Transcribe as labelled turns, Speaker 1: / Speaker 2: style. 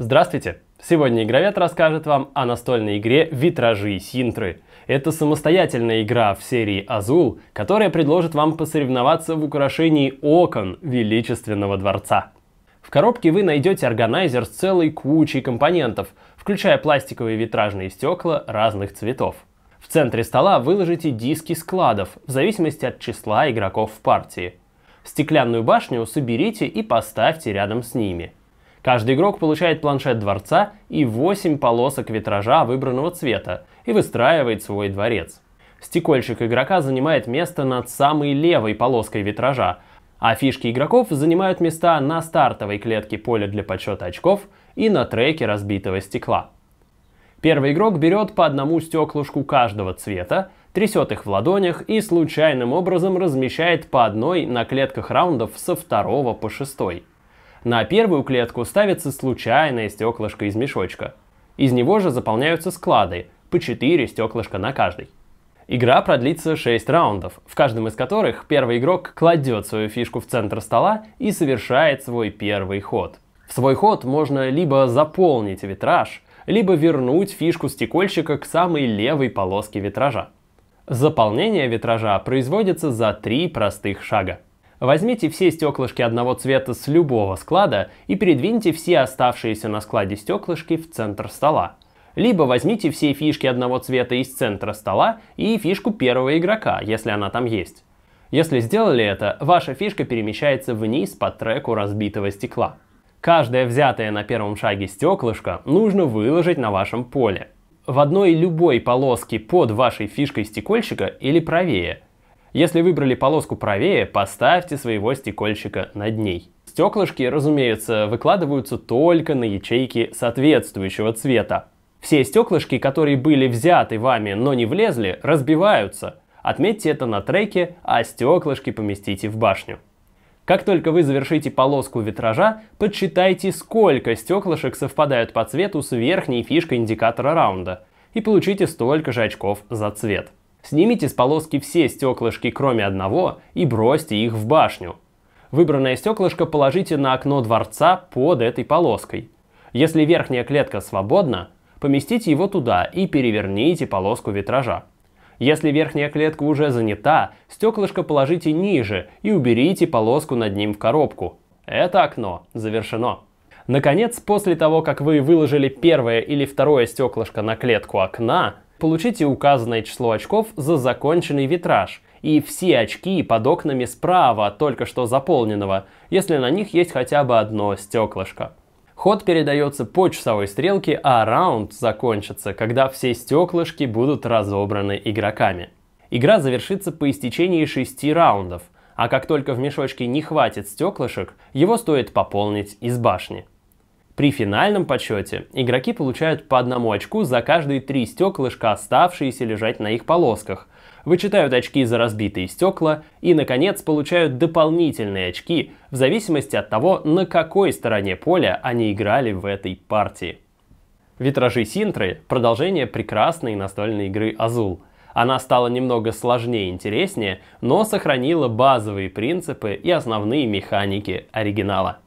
Speaker 1: Здравствуйте! Сегодня Игровед расскажет вам о настольной игре «Витражи Синтры». Это самостоятельная игра в серии «Азул», которая предложит вам посоревноваться в украшении окон Величественного Дворца. В коробке вы найдете органайзер с целой кучей компонентов, включая пластиковые витражные стекла разных цветов. В центре стола выложите диски складов, в зависимости от числа игроков в партии. Стеклянную башню соберите и поставьте рядом с ними – Каждый игрок получает планшет дворца и 8 полосок витража выбранного цвета и выстраивает свой дворец. Стекольщик игрока занимает место над самой левой полоской витража, а фишки игроков занимают места на стартовой клетке поля для подсчета очков и на треке разбитого стекла. Первый игрок берет по одному стеклушку каждого цвета, трясет их в ладонях и случайным образом размещает по одной на клетках раундов со второго по шестой. На первую клетку ставится случайное стеклышко из мешочка. Из него же заполняются склады, по 4 стеклышка на каждый. Игра продлится 6 раундов, в каждом из которых первый игрок кладет свою фишку в центр стола и совершает свой первый ход. В свой ход можно либо заполнить витраж, либо вернуть фишку стекольщика к самой левой полоске витража. Заполнение витража производится за три простых шага. Возьмите все стеклышки одного цвета с любого склада и передвиньте все оставшиеся на складе стеклышки в центр стола. Либо возьмите все фишки одного цвета из центра стола и фишку первого игрока, если она там есть. Если сделали это, ваша фишка перемещается вниз по треку разбитого стекла. Каждое взятое на первом шаге стеклышко нужно выложить на вашем поле. В одной любой полоске под вашей фишкой стекольщика или правее если выбрали полоску правее, поставьте своего стекольщика над ней. Стеклышки, разумеется, выкладываются только на ячейки соответствующего цвета. Все стеклышки, которые были взяты вами, но не влезли, разбиваются. Отметьте это на треке, а стеклышки поместите в башню. Как только вы завершите полоску витража, подсчитайте, сколько стеклышек совпадают по цвету с верхней фишкой индикатора раунда, и получите столько же очков за цвет. Снимите с полоски все стеклышки, кроме одного, и бросьте их в башню. Выбранное стеклышко положите на окно дворца под этой полоской. Если верхняя клетка свободна, поместите его туда и переверните полоску витража. Если верхняя клетка уже занята, стеклышко положите ниже и уберите полоску над ним в коробку. Это окно завершено. Наконец, после того, как вы выложили первое или второе стеклышко на клетку окна, Получите указанное число очков за законченный витраж и все очки под окнами справа только что заполненного, если на них есть хотя бы одно стеклышко. Ход передается по часовой стрелке, а раунд закончится, когда все стеклышки будут разобраны игроками. Игра завершится по истечении 6 раундов, а как только в мешочке не хватит стеклышек, его стоит пополнить из башни. При финальном подсчете игроки получают по одному очку за каждые три стеклышка, оставшиеся лежать на их полосках. Вычитают очки за разбитые стекла и, наконец, получают дополнительные очки в зависимости от того, на какой стороне поля они играли в этой партии. Витражи Синтры – продолжение прекрасной настольной игры «Азул». Она стала немного сложнее и интереснее, но сохранила базовые принципы и основные механики оригинала.